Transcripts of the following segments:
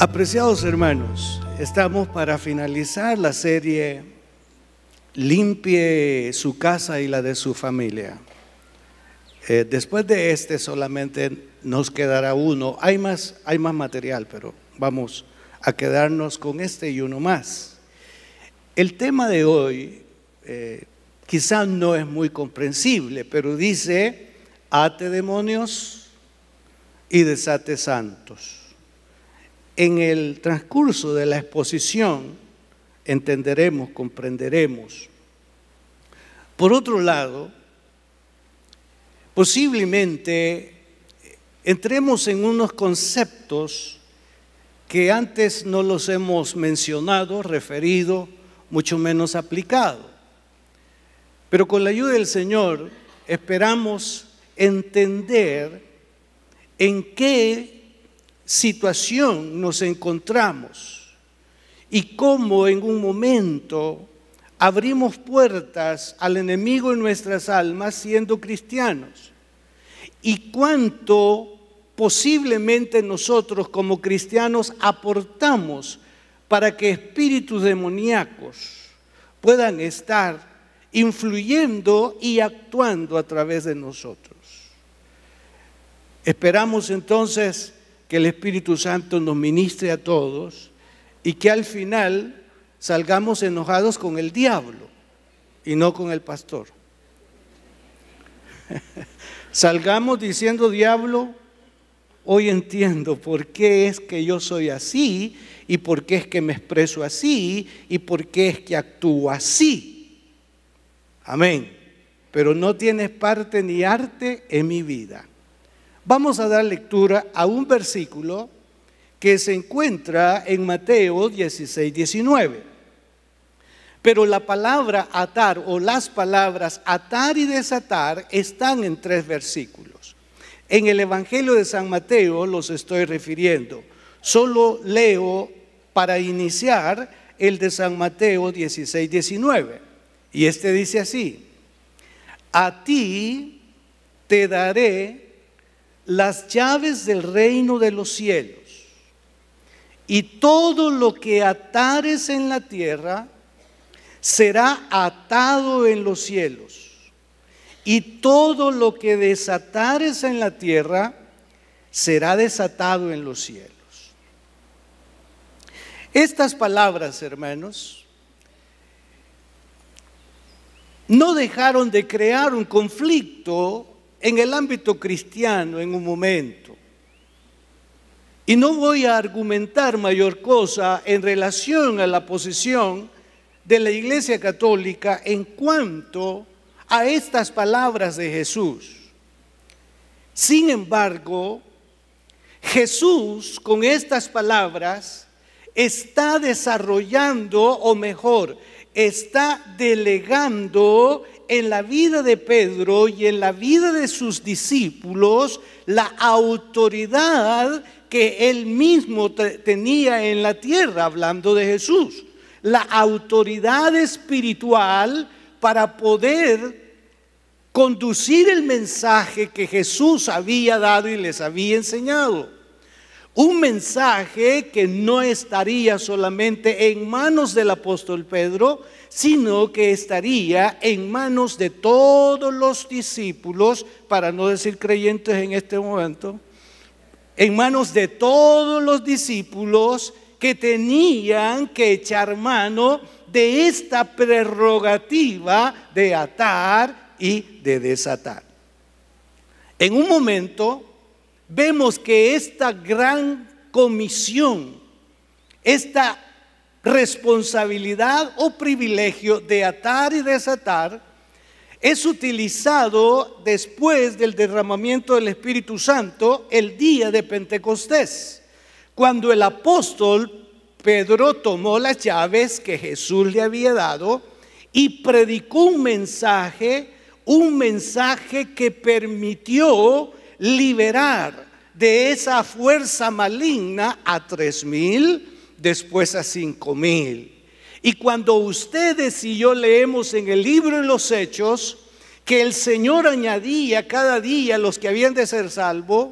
Apreciados hermanos, estamos para finalizar la serie Limpie su casa y la de su familia. Eh, después de este solamente nos quedará uno. Hay más, hay más material, pero vamos a quedarnos con este y uno más. El tema de hoy eh, quizás no es muy comprensible, pero dice, ate demonios y desate santos en el transcurso de la exposición entenderemos, comprenderemos. Por otro lado, posiblemente entremos en unos conceptos que antes no los hemos mencionado, referido, mucho menos aplicado. Pero con la ayuda del Señor esperamos entender en qué situación nos encontramos y cómo en un momento abrimos puertas al enemigo en nuestras almas siendo cristianos y cuánto posiblemente nosotros como cristianos aportamos para que espíritus demoníacos puedan estar influyendo y actuando a través de nosotros. Esperamos entonces que el Espíritu Santo nos ministre a todos y que al final salgamos enojados con el diablo y no con el pastor. salgamos diciendo, diablo, hoy entiendo por qué es que yo soy así y por qué es que me expreso así y por qué es que actúo así. Amén. Pero no tienes parte ni arte en mi vida. Vamos a dar lectura a un versículo que se encuentra en Mateo 16, 19. Pero la palabra atar o las palabras atar y desatar están en tres versículos. En el Evangelio de San Mateo los estoy refiriendo. Solo leo para iniciar el de San Mateo 16, 19. Y este dice así, a ti te daré las llaves del reino de los cielos. Y todo lo que atares en la tierra será atado en los cielos. Y todo lo que desatares en la tierra será desatado en los cielos. Estas palabras, hermanos, no dejaron de crear un conflicto en el ámbito cristiano en un momento. Y no voy a argumentar mayor cosa en relación a la posición de la Iglesia Católica en cuanto a estas palabras de Jesús. Sin embargo, Jesús con estas palabras está desarrollando, o mejor, está delegando en la vida de Pedro y en la vida de sus discípulos la autoridad que él mismo tenía en la tierra, hablando de Jesús. La autoridad espiritual para poder conducir el mensaje que Jesús había dado y les había enseñado. Un mensaje que no estaría solamente en manos del apóstol Pedro, sino que estaría en manos de todos los discípulos, para no decir creyentes en este momento, en manos de todos los discípulos que tenían que echar mano de esta prerrogativa de atar y de desatar. En un momento vemos que esta gran comisión, esta responsabilidad o privilegio de atar y desatar es utilizado después del derramamiento del Espíritu Santo el día de Pentecostés, cuando el apóstol Pedro tomó las llaves que Jesús le había dado y predicó un mensaje, un mensaje que permitió liberar de esa fuerza maligna a tres mil después a cinco mil. Y cuando ustedes y yo leemos en el libro de los Hechos que el Señor añadía cada día los que habían de ser salvos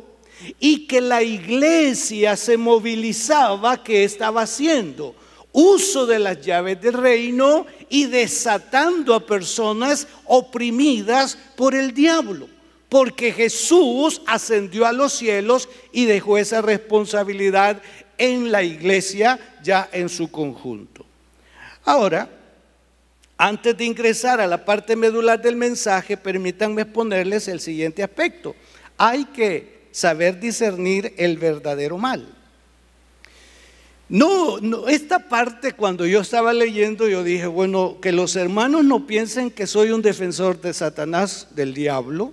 y que la iglesia se movilizaba, que estaba haciendo? Uso de las llaves del reino y desatando a personas oprimidas por el diablo porque Jesús ascendió a los cielos y dejó esa responsabilidad en la iglesia ya en su conjunto. Ahora, antes de ingresar a la parte medular del mensaje, permítanme exponerles el siguiente aspecto. Hay que saber discernir el verdadero mal. No, no, esta parte cuando yo estaba leyendo yo dije, bueno, que los hermanos no piensen que soy un defensor de Satanás, del diablo,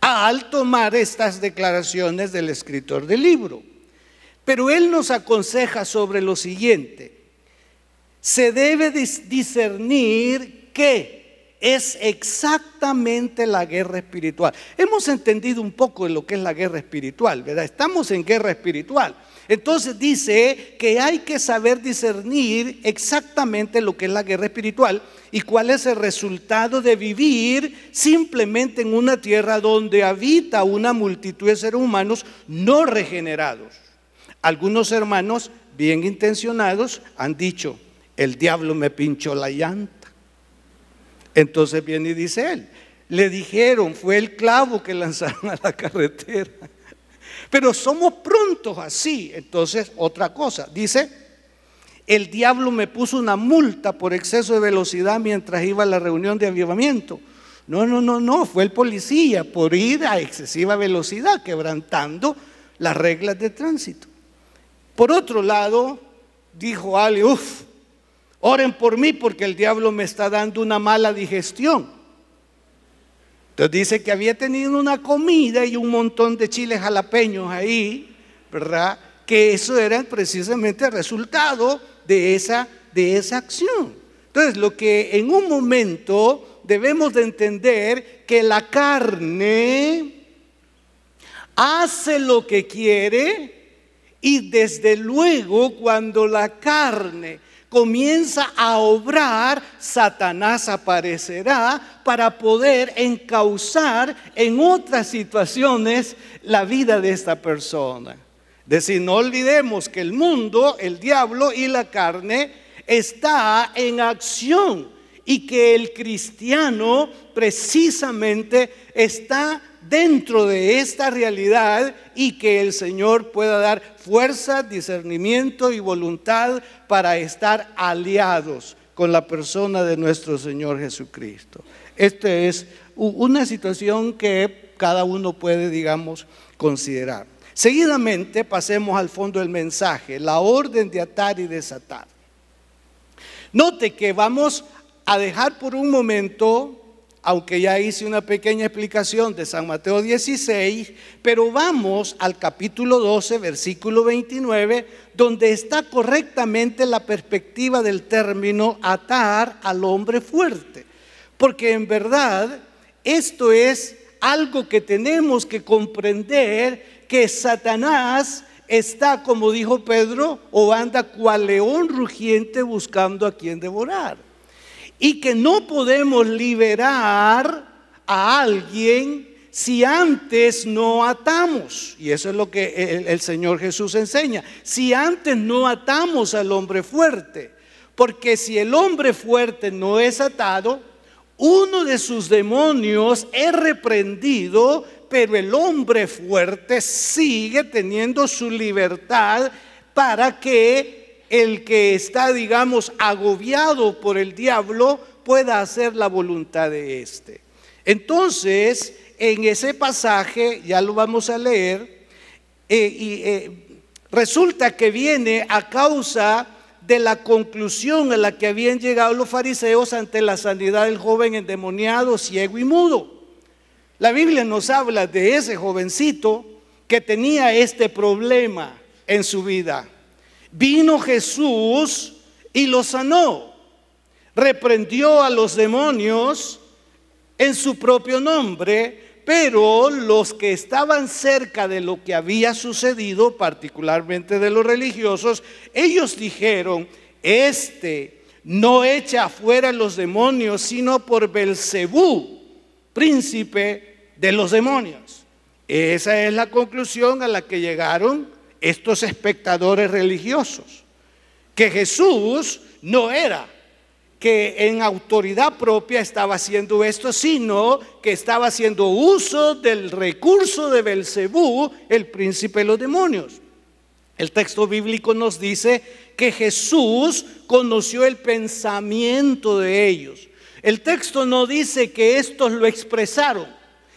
al tomar estas declaraciones del escritor del libro. Pero él nos aconseja sobre lo siguiente. Se debe discernir qué es exactamente la guerra espiritual. Hemos entendido un poco de lo que es la guerra espiritual, ¿verdad? Estamos en guerra espiritual. Entonces dice que hay que saber discernir exactamente lo que es la guerra espiritual y cuál es el resultado de vivir simplemente en una tierra donde habita una multitud de seres humanos no regenerados. Algunos hermanos bien intencionados han dicho, el diablo me pinchó la llanta. Entonces viene y dice él, le dijeron, fue el clavo que lanzaron a la carretera. Pero somos prontos así. Entonces, otra cosa, dice, el diablo me puso una multa por exceso de velocidad mientras iba a la reunión de avivamiento. No, no, no, no, fue el policía por ir a excesiva velocidad, quebrantando las reglas de tránsito. Por otro lado, dijo Ale, uff, oren por mí porque el diablo me está dando una mala digestión. Entonces dice que había tenido una comida y un montón de chiles jalapeños ahí, ¿verdad? Que eso era precisamente el resultado de esa, de esa acción. Entonces, lo que en un momento debemos de entender que la carne hace lo que quiere, y desde luego cuando la carne comienza a obrar, Satanás aparecerá para poder encauzar en otras situaciones la vida de esta persona. Es Decir, no olvidemos que el mundo, el diablo y la carne está en acción y que el cristiano precisamente está dentro de esta realidad y que el Señor pueda dar fuerza, discernimiento y voluntad para estar aliados con la persona de nuestro Señor Jesucristo. Esta es una situación que cada uno puede, digamos, considerar. Seguidamente pasemos al fondo del mensaje, la orden de atar y desatar. Note que vamos a dejar por un momento aunque ya hice una pequeña explicación de San Mateo 16, pero vamos al capítulo 12, versículo 29, donde está correctamente la perspectiva del término atar al hombre fuerte. Porque en verdad esto es algo que tenemos que comprender, que Satanás está, como dijo Pedro, o anda cual león rugiente buscando a quien devorar y que no podemos liberar a alguien si antes no atamos, y eso es lo que el, Señor Jesús enseña, si antes no atamos al hombre fuerte, porque si el hombre fuerte no es atado, uno de sus demonios es reprendido, pero el hombre fuerte sigue teniendo su libertad para que el que está, digamos, agobiado por el diablo pueda hacer la voluntad de éste. Entonces, en ese pasaje, ya lo vamos a leer, eh, y, eh, resulta que viene a causa de la conclusión a la que habían llegado los fariseos ante la sanidad del joven endemoniado, ciego y mudo. La Biblia nos habla de ese jovencito que tenía este problema en su vida vino Jesús y lo sanó. Reprendió a los demonios en su propio nombre, pero los que estaban cerca de lo que había sucedido, particularmente de los religiosos, ellos dijeron, este no echa afuera los demonios, sino por Belcebú, príncipe de los demonios. Esa es la conclusión a la que llegaron estos espectadores religiosos, que Jesús no era que en autoridad propia estaba haciendo esto, sino que estaba haciendo uso del recurso de Belcebú, el príncipe de los demonios. El texto bíblico nos dice que Jesús conoció el pensamiento de ellos. El texto no dice que estos lo expresaron,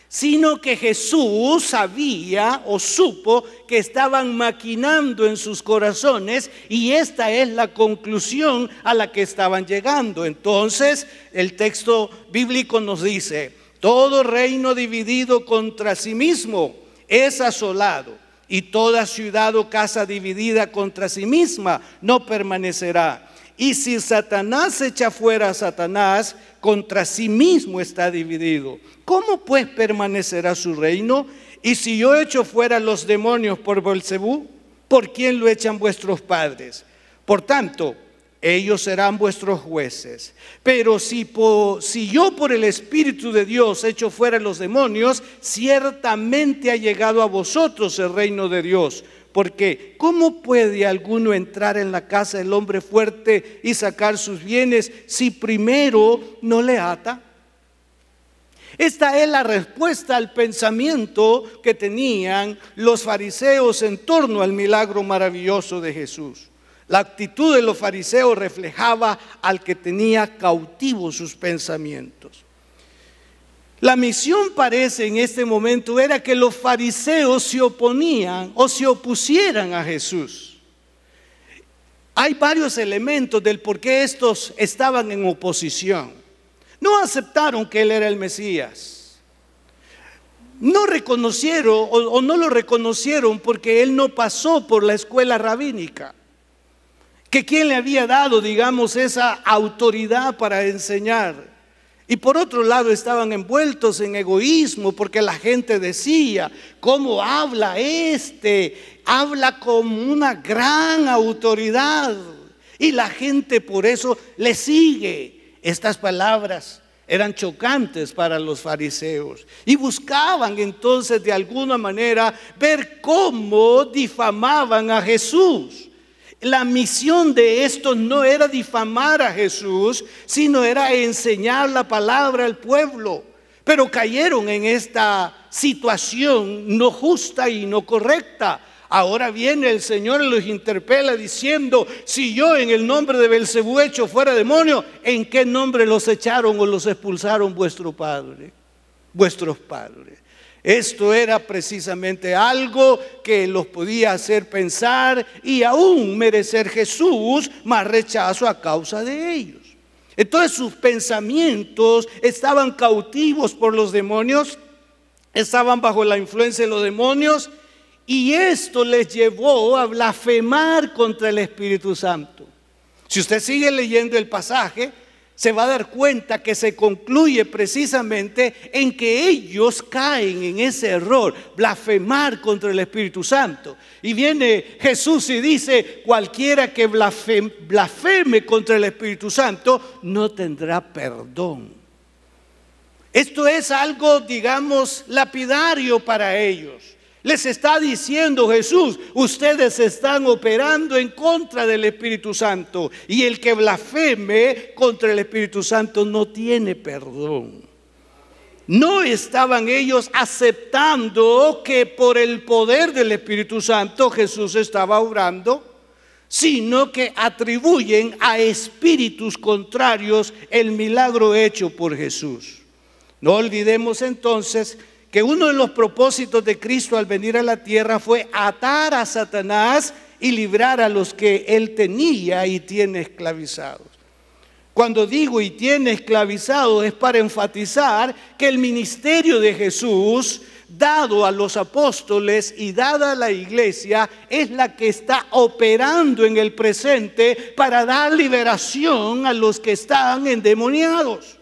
sino que Jesús sabía o supo que estaban maquinando en sus corazones y esta es la conclusión a la que estaban llegando. Entonces el texto bíblico nos dice, todo reino dividido contra sí mismo es asolado y toda ciudad o casa dividida contra sí misma no permanecerá. Y si Satanás echa fuera a Satanás, contra sí mismo está dividido. ¿Cómo pues permanecerá su reino? Y si yo echo fuera los demonios por Belcebú, ¿por quién lo echan vuestros padres? Por tanto, ellos serán vuestros jueces. Pero si, si, yo por el Espíritu de Dios echo fuera los demonios, ciertamente ha llegado a vosotros el reino de Dios. Porque ¿cómo puede alguno entrar en la casa del hombre fuerte y sacar sus bienes si primero no le ata? Esta es la respuesta al pensamiento que tenían los fariseos en torno al milagro maravilloso de Jesús. La actitud de los fariseos reflejaba al que tenía cautivos sus pensamientos. La misión parece en este momento era que los fariseos se oponían o se opusieran a Jesús. Hay varios elementos del por qué estos estaban en oposición. No aceptaron que Él era el Mesías. No reconocieron o, o no lo reconocieron porque Él no pasó por la escuela rabínica que quién le había dado, digamos, esa autoridad para enseñar. Y por otro lado estaban envueltos en egoísmo porque la gente decía, ¿cómo habla este? Habla con una gran autoridad. Y la gente por eso le sigue. Estas palabras eran chocantes para los fariseos y buscaban entonces de alguna manera ver cómo difamaban a Jesús. La misión de estos no era difamar a Jesús, sino era enseñar la palabra al pueblo. Pero cayeron en esta situación no justa y no correcta. Ahora viene el Señor y los interpela diciendo, si yo en el nombre de Belcebú fuera demonio, ¿en qué nombre los echaron o los expulsaron vuestro padre? Vuestros padres. Esto era precisamente algo que los podía hacer pensar y aún merecer Jesús más rechazo a causa de ellos. Entonces sus pensamientos estaban cautivos por los demonios, estaban bajo la influencia de los demonios y esto les llevó a blasfemar contra el Espíritu Santo. Si usted sigue leyendo el pasaje, se va a dar cuenta que se concluye precisamente en que ellos caen en ese error, blasfemar contra el Espíritu Santo. Y viene Jesús y dice, cualquiera que blasfeme contra el Espíritu Santo no tendrá perdón. Esto es algo, digamos, lapidario para ellos. Les está diciendo Jesús, ustedes están operando en contra del Espíritu Santo y el que blasfeme contra el Espíritu Santo no tiene perdón. No estaban ellos aceptando que por el poder del Espíritu Santo Jesús estaba obrando, sino que atribuyen a espíritus contrarios el milagro hecho por Jesús. No olvidemos entonces que uno de los propósitos de Cristo al venir a la tierra fue atar a Satanás y librar a los que él tenía y tiene esclavizados. Cuando digo y tiene esclavizados es para enfatizar que el ministerio de Jesús dado a los apóstoles y dada a la iglesia es la que está operando en el presente para dar liberación a los que están endemoniados.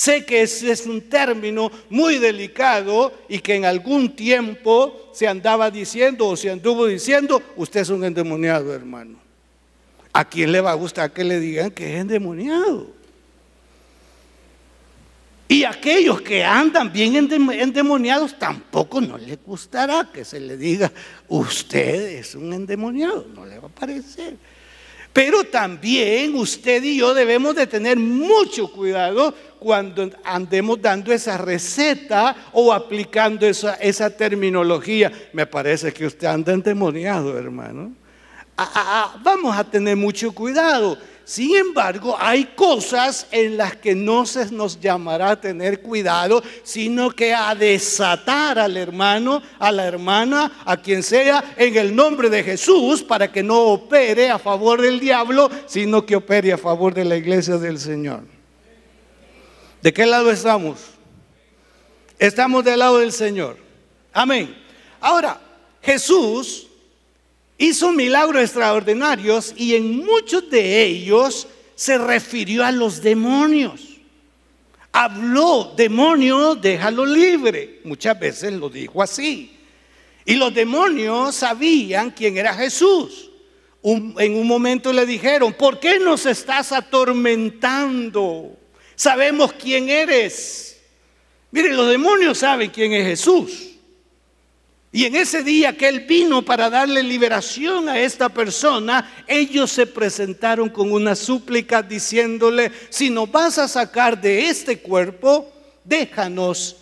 Sé que ese es un término muy delicado y que en algún tiempo se andaba diciendo o se anduvo diciendo, usted es un endemoniado, hermano. ¿A quién le va a gustar que le digan que es endemoniado? Y aquellos que andan bien endemoniados tampoco no les gustará que se le diga, usted es un endemoniado, no le va a parecer. Pero también usted y yo debemos de tener mucho cuidado cuando andemos dando esa receta o aplicando esa, terminología. Me parece que usted anda endemoniado, hermano. Ah, ah, ah, vamos a tener mucho cuidado sin embargo, hay cosas en las que no se nos llamará a tener cuidado, sino que a desatar al hermano, a la hermana, a quien sea, en el nombre de Jesús, para que no opere a favor del diablo, sino que opere a favor de la iglesia del Señor. ¿De qué lado estamos? Estamos del lado del Señor. Amén. Ahora, Jesús hizo milagros extraordinarios y en muchos de ellos se refirió a los demonios. Habló, demonio, déjalo libre. Muchas veces lo dijo así. Y los demonios sabían quién era Jesús. en un momento le dijeron, ¿por qué nos estás atormentando? Sabemos quién eres. Miren, los demonios saben quién es Jesús. Y en ese día que Él vino para darle liberación a esta persona, ellos se presentaron con una súplica diciéndole, si nos vas a sacar de este cuerpo, déjanos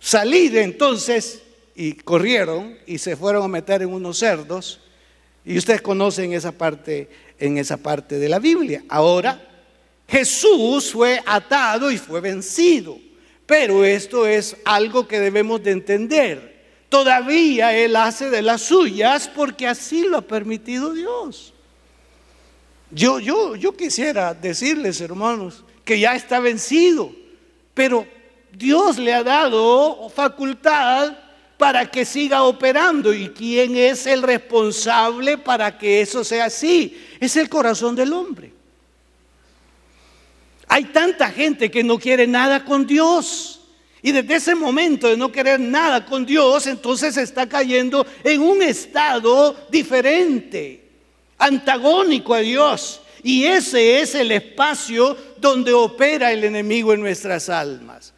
salir entonces. Y corrieron y se fueron a meter en unos cerdos. Y ustedes conocen esa parte, en esa parte de la Biblia. Ahora, Jesús fue atado y fue vencido. Pero esto es algo que debemos de entender todavía Él hace de las suyas porque así lo ha permitido Dios. Yo, yo, yo quisiera decirles, hermanos, que ya está vencido, pero Dios le ha dado facultad para que siga operando. ¿Y quién es el responsable para que eso sea así? Es el corazón del hombre. Hay tanta gente que no quiere nada con Dios. Y desde ese momento de no querer nada con Dios, entonces está cayendo en un estado diferente, antagónico a Dios. Y ese es el espacio donde opera el enemigo en nuestras almas.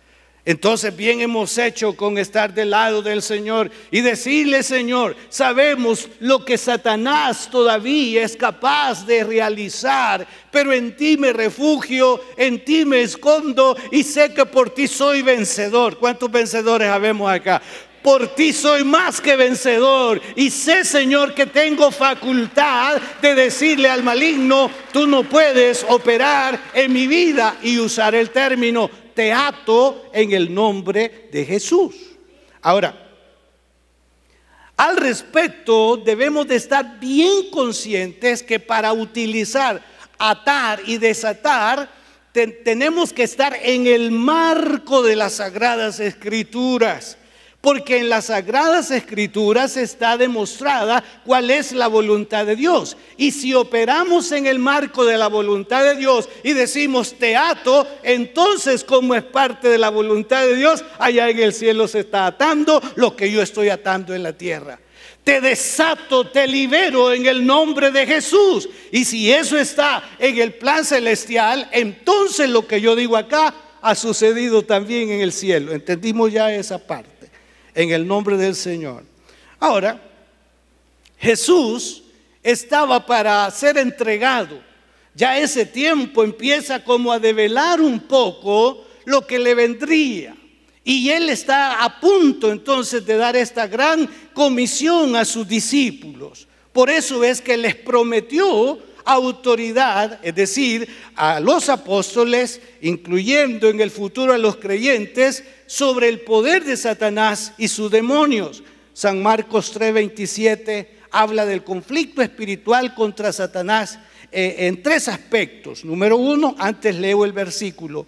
Entonces bien hemos hecho con estar del lado del Señor y decirle, Señor, sabemos lo que Satanás todavía es capaz de realizar, pero en ti me refugio, en ti me escondo y sé que por ti soy vencedor. ¿Cuántos vencedores habemos acá? por ti soy más que vencedor. Y sé, Señor, que tengo facultad de decirle al maligno, tú no puedes operar en mi vida y usar el término, te ato en el nombre de Jesús. Ahora, al respecto, debemos de estar bien conscientes que para utilizar atar y desatar, tenemos que estar en el marco de las sagradas escrituras porque en las sagradas escrituras está demostrada cuál es la voluntad de Dios. Y si operamos en el marco de la voluntad de Dios y decimos te ato, entonces como es parte de la voluntad de Dios, allá en el cielo se está atando lo que yo estoy atando en la tierra. Te desato, te libero en el nombre de Jesús. Y si eso está en el plan celestial, entonces lo que yo digo acá ha sucedido también en el cielo. Entendimos ya esa parte en el nombre del Señor. Ahora, Jesús estaba para ser entregado. Ya ese tiempo empieza como a develar un poco lo que le vendría. Y él está a punto entonces de dar esta gran comisión a sus discípulos. Por eso es que les prometió autoridad, es decir, a los apóstoles, incluyendo en el futuro a los creyentes, sobre el poder de Satanás y sus demonios. San Marcos 3:27 habla del conflicto espiritual contra Satanás eh, en tres aspectos. Número uno, antes leo el versículo.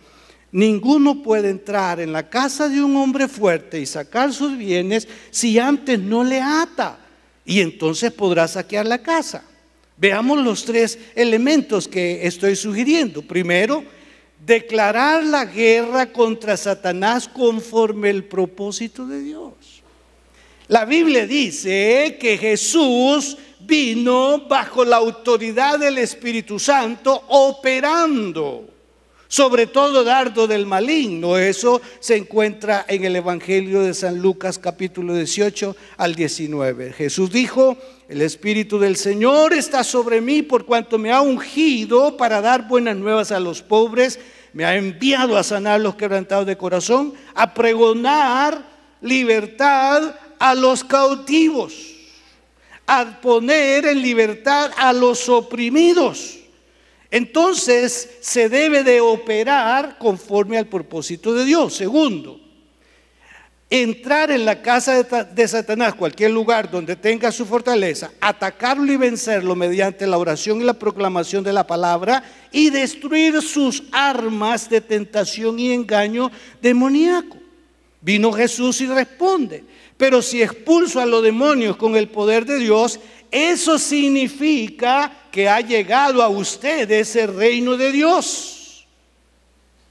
Ninguno puede entrar en la casa de un hombre fuerte y sacar sus bienes si antes no le ata. Y entonces podrá saquear la casa. Veamos los tres elementos que estoy sugiriendo. Primero, declarar la guerra contra Satanás conforme el propósito de Dios. La Biblia dice que Jesús vino bajo la autoridad del Espíritu Santo operando sobre todo dardo del maligno. Eso se encuentra en el Evangelio de San Lucas capítulo 18 al 19. Jesús dijo, el Espíritu del Señor está sobre mí por cuanto me ha ungido para dar buenas nuevas a los pobres, me ha enviado a sanar los quebrantados de corazón, a pregonar libertad a los cautivos, a poner en libertad a los oprimidos. Entonces se debe de operar conforme al propósito de Dios. Segundo, entrar en la casa de Satanás, cualquier lugar donde tenga su fortaleza, atacarlo y vencerlo mediante la oración y la proclamación de la palabra y destruir sus armas de tentación y engaño demoníaco. Vino Jesús y responde, pero si expulso a los demonios con el poder de Dios, eso significa que ha llegado a usted ese reino de Dios.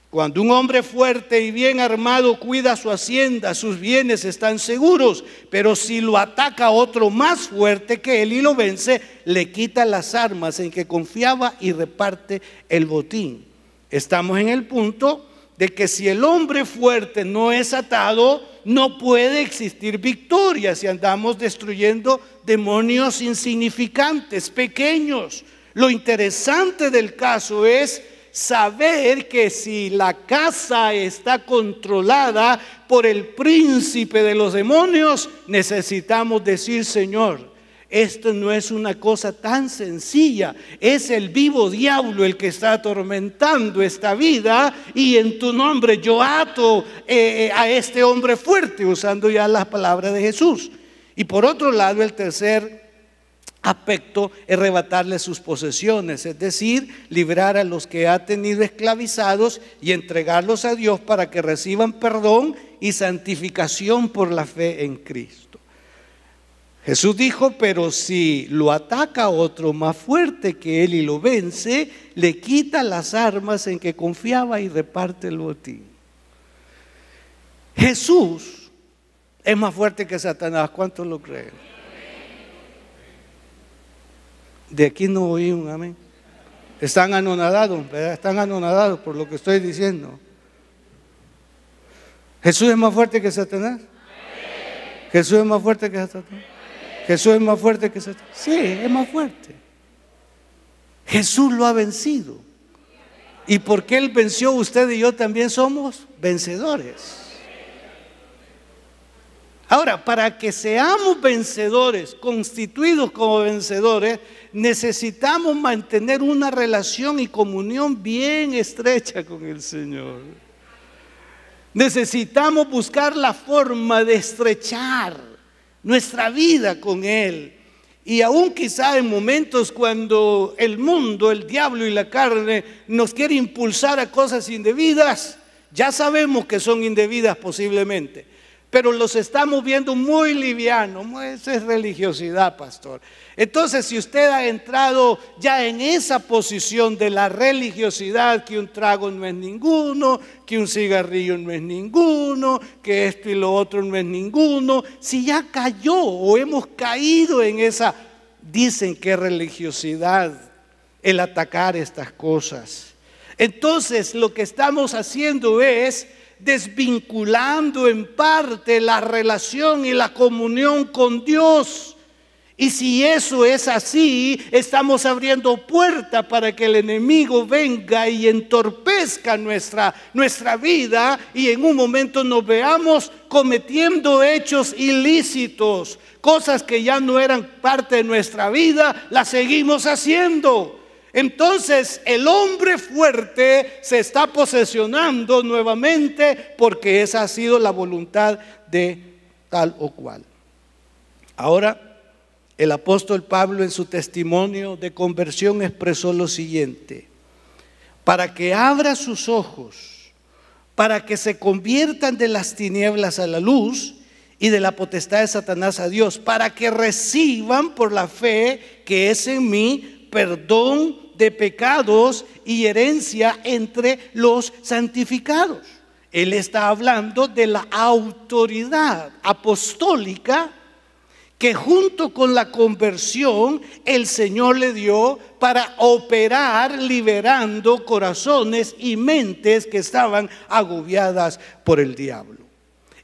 Cuando un hombre fuerte y bien armado cuida su hacienda, sus bienes están seguros, pero si lo ataca otro más fuerte que él y lo vence, le quita las armas en que confiaba y reparte el botín. Estamos en el punto de que si el hombre fuerte no es atado, no puede existir victoria si andamos destruyendo demonios insignificantes, pequeños. Lo interesante del caso es saber que si la casa está controlada por el príncipe de los demonios, necesitamos decir, Señor, esto no es una cosa tan sencilla. Es el vivo diablo el que está atormentando esta vida y en tu nombre yo ato eh, eh, a este hombre fuerte, usando ya las palabras de Jesús. Y por otro lado, el tercer aspecto es arrebatarle sus posesiones, es decir, librar a los que ha tenido esclavizados y entregarlos a Dios para que reciban perdón y santificación por la fe en Cristo. Jesús dijo, pero si lo ataca otro más fuerte que él y lo vence, le quita las armas en que confiaba y reparte el botín. Jesús es más fuerte que Satanás, ¿cuántos lo creen? De aquí no oí un amén. Están anonadados, Están anonadados por lo que estoy diciendo. Jesús es más fuerte que Satanás. Jesús es más fuerte que Satanás. Jesús es más fuerte que Satanás. Sí, es más fuerte. Jesús lo ha vencido. Y porque Él venció, usted y yo también somos vencedores. Ahora, para que seamos vencedores, constituidos como vencedores, necesitamos mantener una relación y comunión bien estrecha con el Señor. Necesitamos buscar la forma de estrechar nuestra vida con Él. Y aún quizá en momentos cuando el mundo, el diablo y la carne nos quiere impulsar a cosas indebidas, ya sabemos que son indebidas posiblemente pero los estamos viendo muy liviano. Esa es religiosidad, pastor. Entonces, si usted ha entrado ya en esa posición de la religiosidad, que un trago no es ninguno, que un cigarrillo no es ninguno, que esto y lo otro no es ninguno, si ya cayó o hemos caído en esa, dicen que religiosidad, el atacar estas cosas. Entonces, lo que estamos haciendo es desvinculando en parte la relación y la comunión con Dios. Y si eso es así, estamos abriendo puerta para que el enemigo venga y entorpezca nuestra, nuestra vida y en un momento nos veamos cometiendo hechos ilícitos, cosas que ya no eran parte de nuestra vida, las seguimos haciendo. Entonces el hombre fuerte se está posesionando nuevamente porque esa ha sido la voluntad de tal o cual. Ahora, el apóstol Pablo en su testimonio de conversión expresó lo siguiente, para que abra sus ojos, para que se conviertan de las tinieblas a la luz y de la potestad de Satanás a Dios, para que reciban por la fe que es en mí perdón de pecados y herencia entre los santificados. Él está hablando de la autoridad apostólica que junto con la conversión el Señor le dio para operar liberando corazones y mentes que estaban agobiadas por el diablo.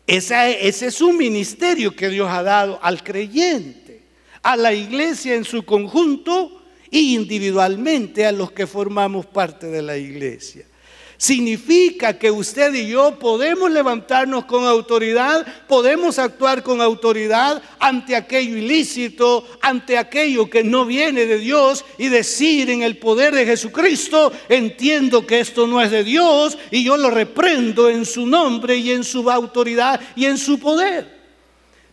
Ese, es un ministerio que Dios ha dado al creyente, a la iglesia en su conjunto individualmente a los que formamos parte de la iglesia. Significa que usted y yo podemos levantarnos con autoridad, podemos actuar con autoridad ante aquello ilícito, ante aquello que no viene de Dios y decir en el poder de Jesucristo, entiendo que esto no es de Dios y yo lo reprendo en su nombre y en su autoridad y en su poder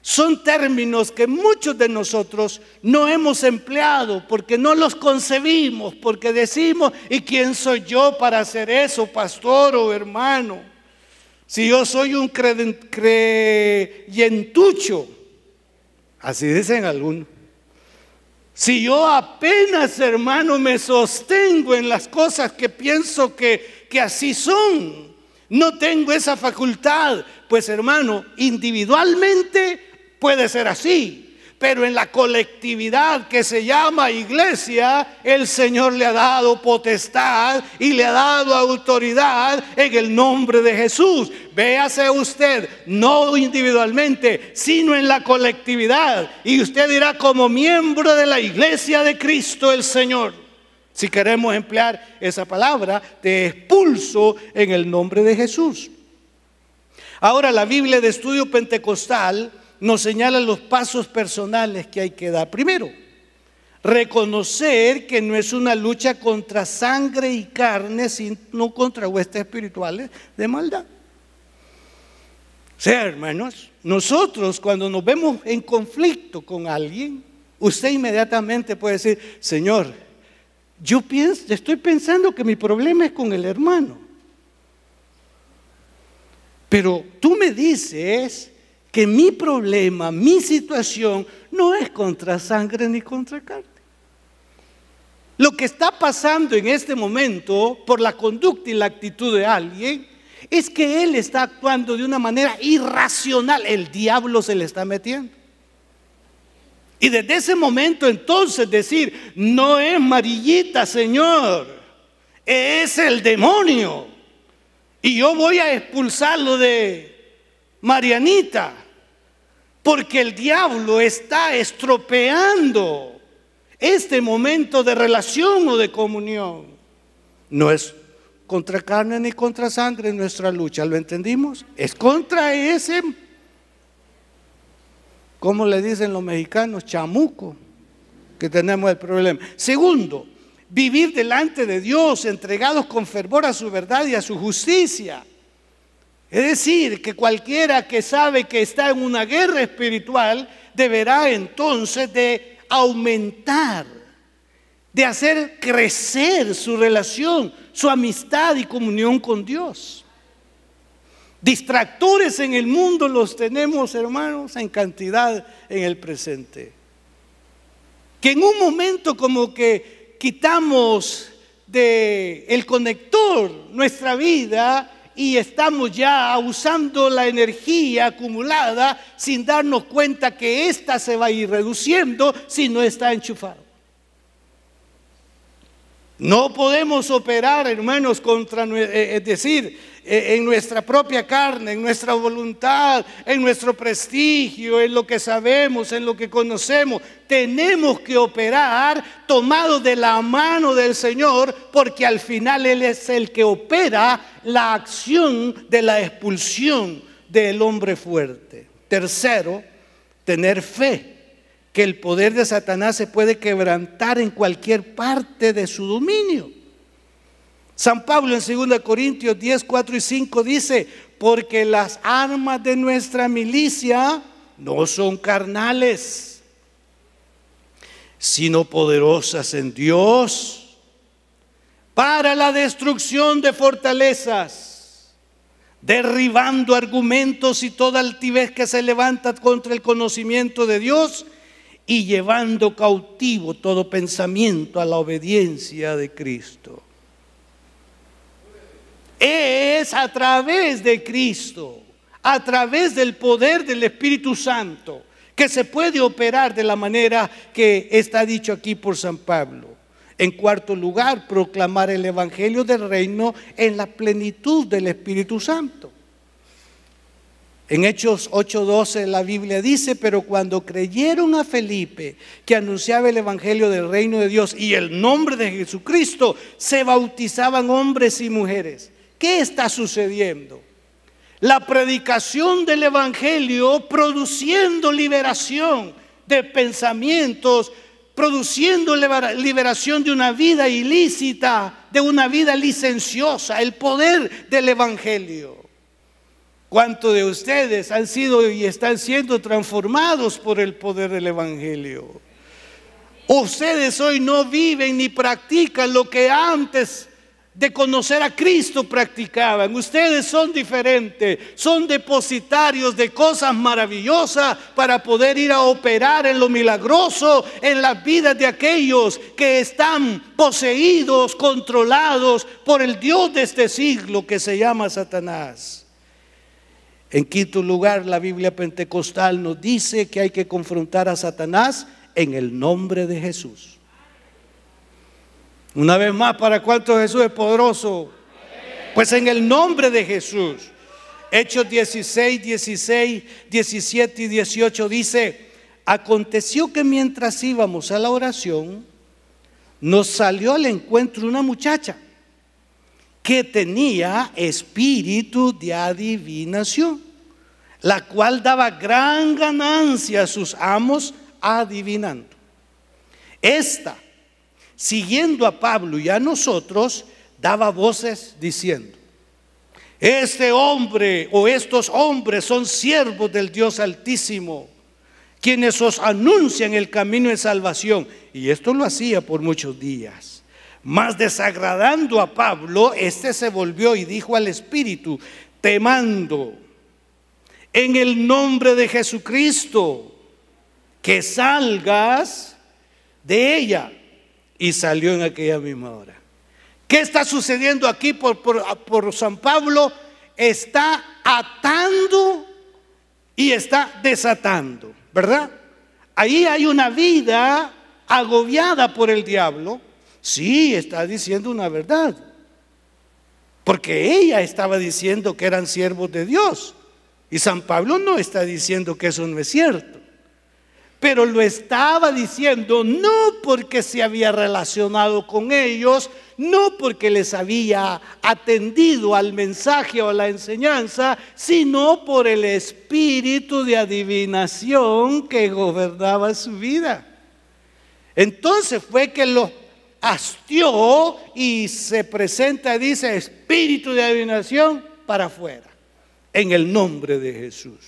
son términos que muchos de nosotros no hemos empleado porque no los concebimos, porque decimos, ¿y quién soy yo para hacer eso, pastor o hermano? Si yo soy un creyentucho, así dicen algunos. Si yo apenas, hermano, me sostengo en las cosas que pienso que, que así son, no tengo esa facultad, pues hermano, individualmente puede ser así, pero en la colectividad que se llama iglesia, el Señor le ha dado potestad y le ha dado autoridad en el nombre de Jesús. Véase usted, no individualmente, sino en la colectividad. Y usted dirá como miembro de la iglesia de Cristo el Señor. Si queremos emplear esa palabra, te expulso en el nombre de Jesús. Ahora la Biblia de estudio pentecostal nos señala los pasos personales que hay que dar. Primero, reconocer que no es una lucha contra sangre y carne, sino contra huestes espirituales de maldad. O hermanos, nosotros cuando nos vemos en conflicto con alguien, usted inmediatamente puede decir, Señor, yo pienso, estoy pensando que mi problema es con el hermano. Pero tú me dices que mi problema, mi situación, no es contra sangre ni contra carne. Lo que está pasando en este momento por la conducta y la actitud de alguien es que él está actuando de una manera irracional. El diablo se le está metiendo. Y desde ese momento entonces decir, no es Marillita, Señor, es el demonio. Y yo voy a expulsarlo de Marianita, porque el diablo está estropeando este momento de relación o de comunión. No es contra carne ni contra sangre nuestra lucha, ¿lo entendimos? Es contra ese, como le dicen los mexicanos, chamuco, que tenemos el problema. Segundo, vivir delante de Dios, entregados con fervor a su verdad y a su justicia. Es decir, que cualquiera que sabe que está en una guerra espiritual deberá entonces de aumentar, de hacer crecer su relación, su amistad y comunión con Dios. Distractores en el mundo los tenemos, hermanos, en cantidad en el presente. Que en un momento como que quitamos del el conector nuestra vida, y estamos ya usando la energía acumulada sin darnos cuenta que esta se va a ir reduciendo si no está enchufado. No podemos operar, hermanos, contra, eh, eh, es decir, eh, en nuestra propia carne, en nuestra voluntad, en nuestro prestigio, en lo que sabemos, en lo que conocemos. Tenemos que operar tomado de la mano del Señor, porque al final Él es el que opera la acción de la expulsión del hombre fuerte. Tercero, tener fe que el poder de Satanás se puede quebrantar en cualquier parte de su dominio. San Pablo en 2 Corintios 10, 4 y 5 dice, porque las armas de nuestra milicia no son carnales, sino poderosas en Dios para la destrucción de fortalezas, derribando argumentos y toda altivez que se levanta contra el conocimiento de Dios y llevando cautivo todo pensamiento a la obediencia de Cristo. Es a través de Cristo, a través del poder del Espíritu Santo, que se puede operar de la manera que está dicho aquí por San Pablo. En cuarto lugar, proclamar el Evangelio del Reino en la plenitud del Espíritu Santo. En Hechos 8:12 la Biblia dice, pero cuando creyeron a Felipe que anunciaba el Evangelio del reino de Dios y el nombre de Jesucristo, se bautizaban hombres y mujeres. ¿Qué está sucediendo? La predicación del Evangelio produciendo liberación de pensamientos, produciendo liberación de una vida ilícita, de una vida licenciosa, el poder del Evangelio. ¿Cuántos de ustedes han sido y están siendo transformados por el poder del Evangelio? Ustedes hoy no viven ni practican lo que antes de conocer a Cristo practicaban. Ustedes son diferentes, son depositarios de cosas maravillosas para poder ir a operar en lo milagroso en las vidas de aquellos que están poseídos, controlados por el Dios de este siglo que se llama Satanás. En quinto lugar, la Biblia pentecostal nos dice que hay que confrontar a Satanás en el nombre de Jesús. Una vez más, ¿para cuánto Jesús es poderoso? Pues en el nombre de Jesús. Hechos 16, 16, 17 y 18 dice, aconteció que mientras íbamos a la oración, nos salió al encuentro una muchacha que tenía espíritu de adivinación, la cual daba gran ganancia a sus amos adivinando. Esta, siguiendo a Pablo y a nosotros, daba voces diciendo, este hombre o estos hombres son siervos del Dios Altísimo, quienes os anuncian el camino de salvación. Y esto lo hacía por muchos días. Más desagradando a Pablo, éste se volvió y dijo al Espíritu, te mando en el nombre de Jesucristo que salgas de ella. Y salió en aquella misma hora. ¿Qué está sucediendo aquí por, por San Pablo? Está atando y está desatando, ¿verdad? Ahí hay una vida agobiada por el diablo Sí, está diciendo una verdad. Porque ella estaba diciendo que eran siervos de Dios. Y San Pablo no está diciendo que eso no es cierto. Pero lo estaba diciendo no porque se había relacionado con ellos, no porque les había atendido al mensaje o a la enseñanza, sino por el espíritu de adivinación que gobernaba su vida. Entonces fue que los hastió y se presenta, dice, espíritu de adivinación para afuera, en el nombre de Jesús.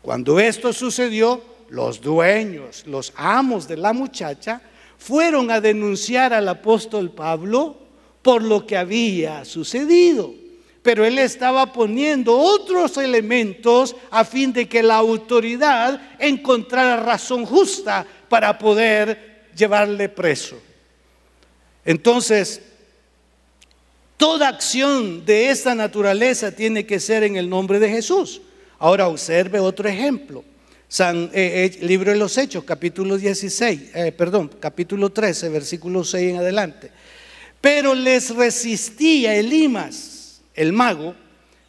Cuando esto sucedió, los dueños, los amos de la muchacha, fueron a denunciar al apóstol Pablo por lo que había sucedido. Pero él estaba poniendo otros elementos a fin de que la autoridad encontrara razón justa para poder llevarle preso. Entonces, toda acción de esta naturaleza tiene que ser en el nombre de Jesús. Ahora observe otro ejemplo. San, eh, eh, libro de los Hechos, capítulo 16, eh, perdón, capítulo 13, versículo 6 en adelante. Pero les resistía Elimas, el mago,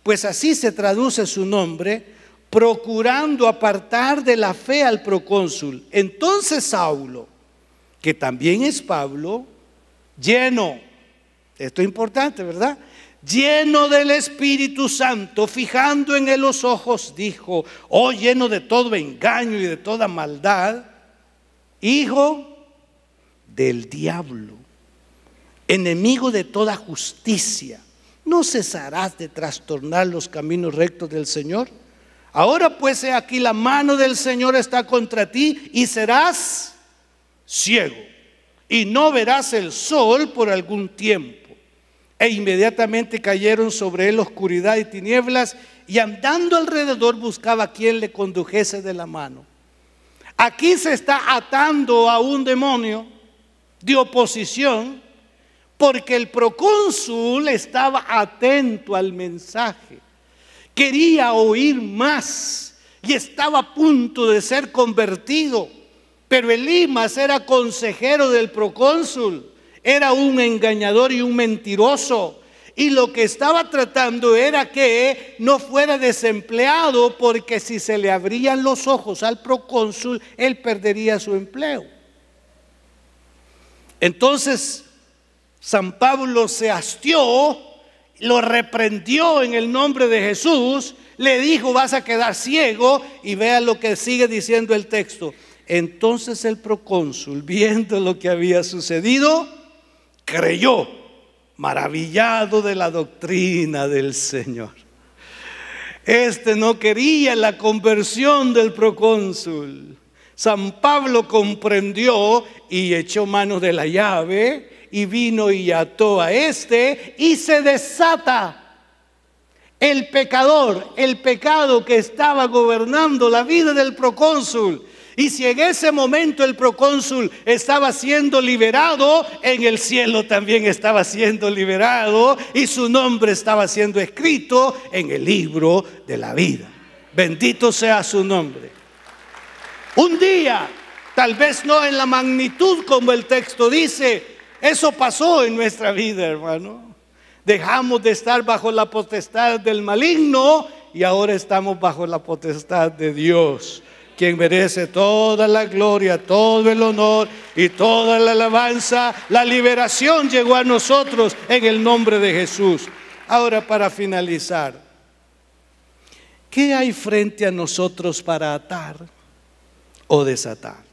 pues así se traduce su nombre, procurando apartar de la fe al procónsul. Entonces Saulo, que también es Pablo, lleno, esto es importante, ¿verdad? Lleno del Espíritu Santo, fijando en él los ojos, dijo, oh lleno de todo engaño y de toda maldad, hijo del diablo, enemigo de toda justicia, ¿no cesarás de trastornar los caminos rectos del Señor? Ahora pues he aquí la mano del Señor está contra ti y serás ciego y no verás el sol por algún tiempo. E inmediatamente cayeron sobre él oscuridad y tinieblas, y andando alrededor buscaba a quien le condujese de la mano. Aquí se está atando a un demonio de oposición, porque el procónsul estaba atento al mensaje, quería oír más y estaba a punto de ser convertido. Pero Elimas era consejero del procónsul, era un engañador y un mentiroso. Y lo que estaba tratando era que no fuera desempleado porque si se le abrían los ojos al procónsul, él perdería su empleo. Entonces, San Pablo se hastió, lo reprendió en el nombre de Jesús, le dijo, vas a quedar ciego y vea lo que sigue diciendo el texto. Entonces el procónsul, viendo lo que había sucedido, creyó, maravillado de la doctrina del Señor. Este no quería la conversión del procónsul. San Pablo comprendió y echó mano de la llave y vino y ató a este y se desata el pecador, el pecado que estaba gobernando la vida del procónsul y si en ese momento el procónsul estaba siendo liberado, en el cielo también estaba siendo liberado y su nombre estaba siendo escrito en el libro de la vida. Bendito sea su nombre. Un día, tal vez no en la magnitud como el texto dice, eso pasó en nuestra vida, hermano. Dejamos de estar bajo la potestad del maligno y ahora estamos bajo la potestad de Dios quien merece toda la gloria, todo el honor y toda la alabanza. La liberación llegó a nosotros en el nombre de Jesús. Ahora para finalizar, ¿qué hay frente a nosotros para atar o desatar?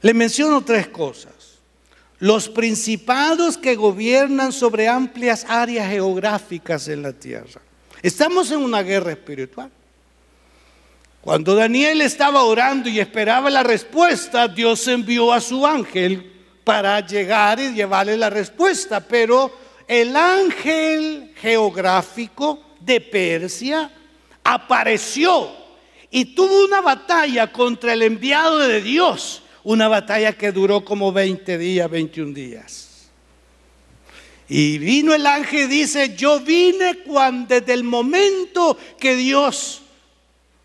Le menciono tres cosas. Los principados que gobiernan sobre amplias áreas geográficas en la tierra. Estamos en una guerra espiritual. Cuando Daniel estaba orando y esperaba la respuesta, Dios envió a su ángel para llegar y llevarle la respuesta, pero el ángel geográfico de Persia apareció y tuvo una batalla contra el enviado de Dios, una batalla que duró como 20 días, 21 días. Y vino el ángel y dice, yo vine cuando desde el momento que Dios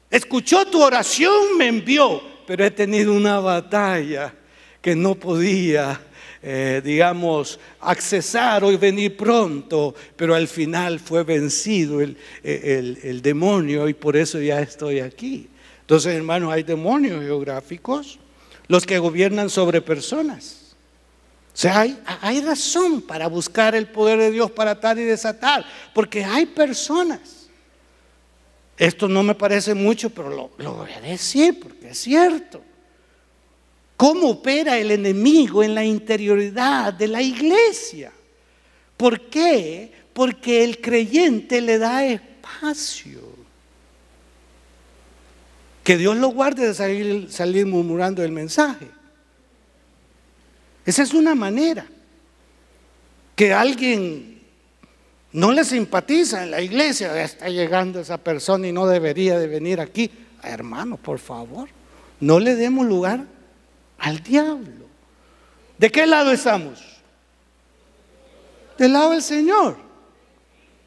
Escuchó tu oración, me envió, pero he tenido una batalla que no podía, eh, digamos, accesar o venir pronto, pero al final fue vencido eh, el, demonio y por eso ya estoy aquí. Entonces, hermanos, hay demonios geográficos, los que gobiernan sobre personas. O sea, hay, hay, razón para buscar el poder de Dios para atar y desatar, porque hay personas esto no me parece mucho, pero lo, voy a decir porque es cierto. ¿Cómo opera el enemigo en la interioridad de la iglesia? ¿Por qué? Porque el creyente le da espacio. Que Dios lo guarde de salir, salir murmurando el mensaje. Esa es una manera. Que alguien no le simpatiza en la iglesia, ah, está llegando esa persona y no debería de venir aquí. Hermano, por favor, no le demos lugar al diablo. ¿De qué lado estamos? Del lado del Señor.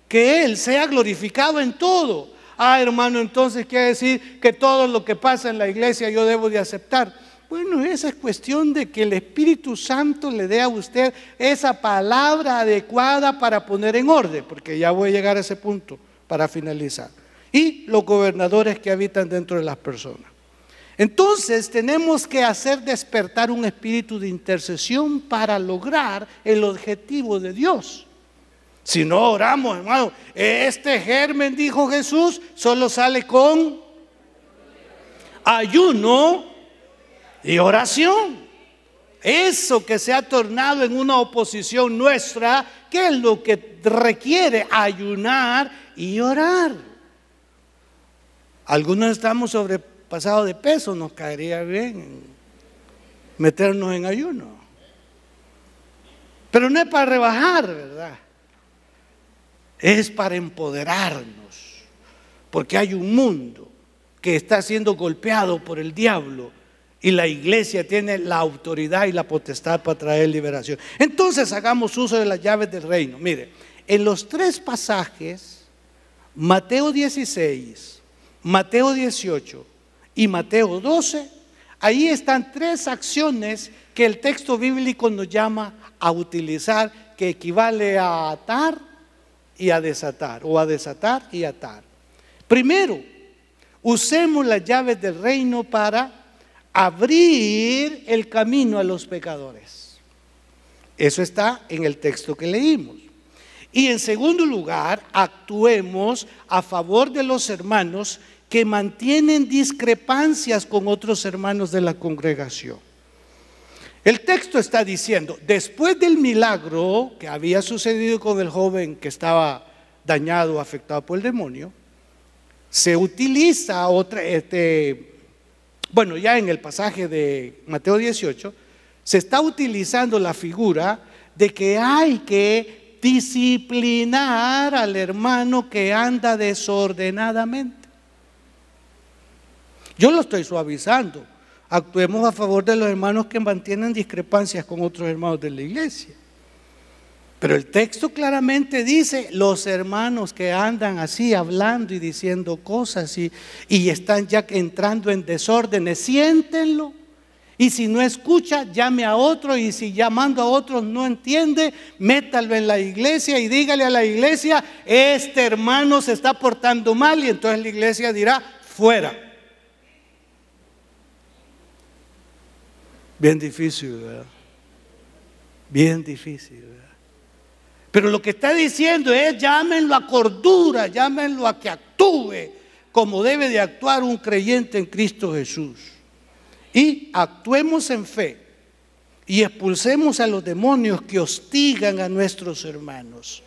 Que Él sea glorificado en todo. Ah, hermano, entonces quiere decir que todo lo que pasa en la iglesia yo debo de aceptar. Bueno, esa es cuestión de que el Espíritu Santo le dé a usted esa palabra adecuada para poner en orden, porque ya voy a llegar a ese punto para finalizar. Y los gobernadores que habitan dentro de las personas. Entonces tenemos que hacer despertar un espíritu de intercesión para lograr el objetivo de Dios. Si no oramos, hermano, este germen, dijo Jesús, solo sale con ayuno y oración. Eso que se ha tornado en una oposición nuestra, que es lo que requiere ayunar y orar. Algunos estamos sobrepasados de peso, nos caería bien meternos en ayuno. Pero no es para rebajar, ¿verdad? Es para empoderarnos, porque hay un mundo que está siendo golpeado por el diablo y la iglesia tiene la autoridad y la potestad para traer liberación. Entonces hagamos uso de las llaves del reino. Mire, en los tres pasajes, Mateo 16, Mateo 18 y Mateo 12, ahí están tres acciones que el texto bíblico nos llama a utilizar, que equivale a atar y a desatar, o a desatar y atar. Primero, usemos las llaves del reino para abrir el camino a los pecadores. Eso está en el texto que leímos. Y en segundo lugar, actuemos a favor de los hermanos que mantienen discrepancias con otros hermanos de la congregación. El texto está diciendo, después del milagro que había sucedido con el joven que estaba dañado, afectado por el demonio, se utiliza otra, este, bueno, ya en el pasaje de Mateo 18, se está utilizando la figura de que hay que disciplinar al hermano que anda desordenadamente. Yo lo estoy suavizando. Actuemos a favor de los hermanos que mantienen discrepancias con otros hermanos de la iglesia. Pero el texto claramente dice, los hermanos que andan así hablando y diciendo cosas y, están ya entrando en desórdenes, siéntenlo. Y si no escucha, llame a otro y si llamando a otro no entiende, métalo en la iglesia y dígale a la iglesia, este hermano se está portando mal y entonces la iglesia dirá, fuera. Bien difícil, ¿verdad? Bien difícil, ¿verdad? Pero lo que está diciendo es, llámenlo a cordura, llámenlo a que actúe como debe de actuar un creyente en Cristo Jesús. Y actuemos en fe y expulsemos a los demonios que hostigan a nuestros hermanos.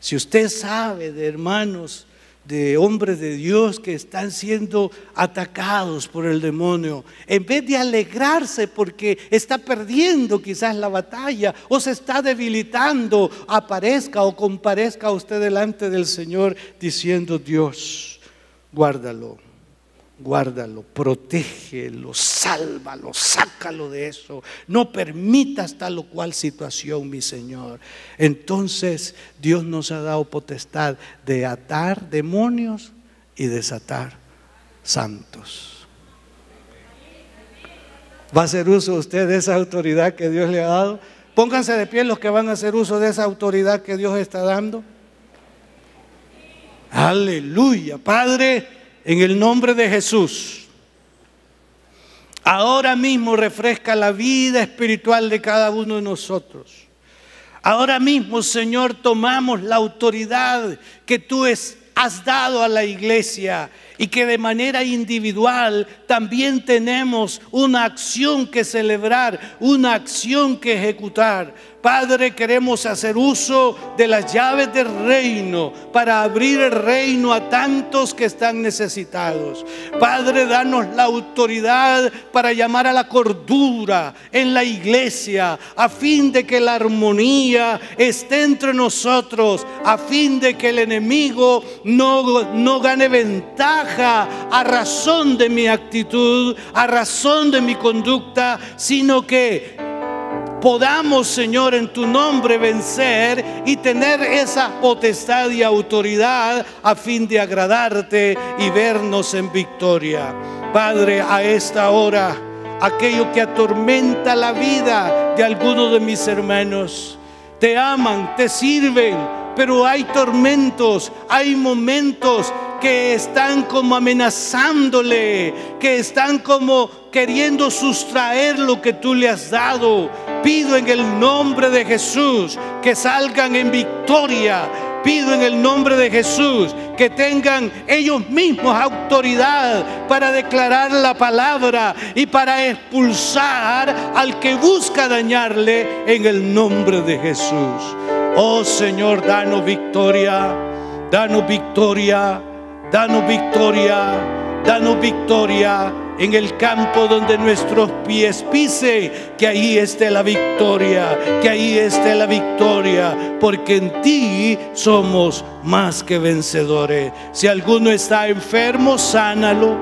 Si usted sabe de hermanos de hombres de Dios que están siendo atacados por el demonio, en vez de alegrarse porque está perdiendo quizás la batalla o se está debilitando, aparezca o comparezca usted delante del Señor diciendo, Dios, guárdalo guárdalo, protégelo, sálvalo, sácalo de eso. No permitas tal o cual situación, mi Señor. Entonces Dios nos ha dado potestad de atar demonios y desatar santos. ¿Va a hacer uso usted de esa autoridad que Dios le ha dado? Pónganse de pie los que van a hacer uso de esa autoridad que Dios está dando. Aleluya, Padre en el nombre de Jesús, ahora mismo refresca la vida espiritual de cada uno de nosotros. Ahora mismo, Señor, tomamos la autoridad que tú has dado a la iglesia y que de manera individual también tenemos una acción que celebrar, una acción que ejecutar. Padre, queremos hacer uso de las llaves del reino para abrir el reino a tantos que están necesitados. Padre, danos la autoridad para llamar a la cordura en la iglesia, a fin de que la armonía esté entre nosotros, a fin de que el enemigo no, no gane ventaja a razón de mi actitud, a razón de mi conducta, sino que podamos, Señor, en tu nombre vencer y tener esa potestad y autoridad a fin de agradarte y vernos en victoria. Padre, a esta hora, aquello que atormenta la vida de algunos de mis hermanos, te aman, te sirven, pero hay tormentos, hay momentos que están como amenazándole, que están como queriendo sustraer lo que tú le has dado. Pido en el nombre de Jesús que salgan en victoria. Pido en el nombre de Jesús que tengan ellos mismos autoridad para declarar la palabra y para expulsar al que busca dañarle en el nombre de Jesús. Oh Señor, danos victoria, danos victoria. Danos victoria, danos victoria en el campo donde nuestros pies pise, que ahí esté la victoria, que ahí esté la victoria, porque en ti somos más que vencedores. Si alguno está enfermo, sánalo.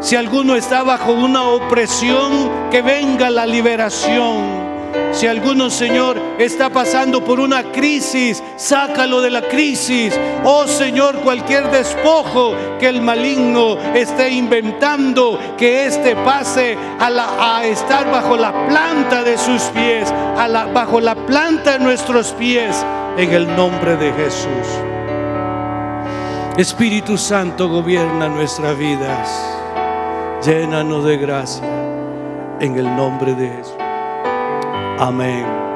Si alguno está bajo una opresión, que venga la liberación. Si alguno, Señor, está pasando por una crisis, sácalo de la crisis. Oh Señor, cualquier despojo que el maligno esté inventando, que éste pase a, a estar bajo la planta de sus pies, bajo la planta de nuestros pies, en el nombre de Jesús. Espíritu Santo, gobierna nuestras vidas. Llénanos de gracia, en el nombre de Jesús. Amém.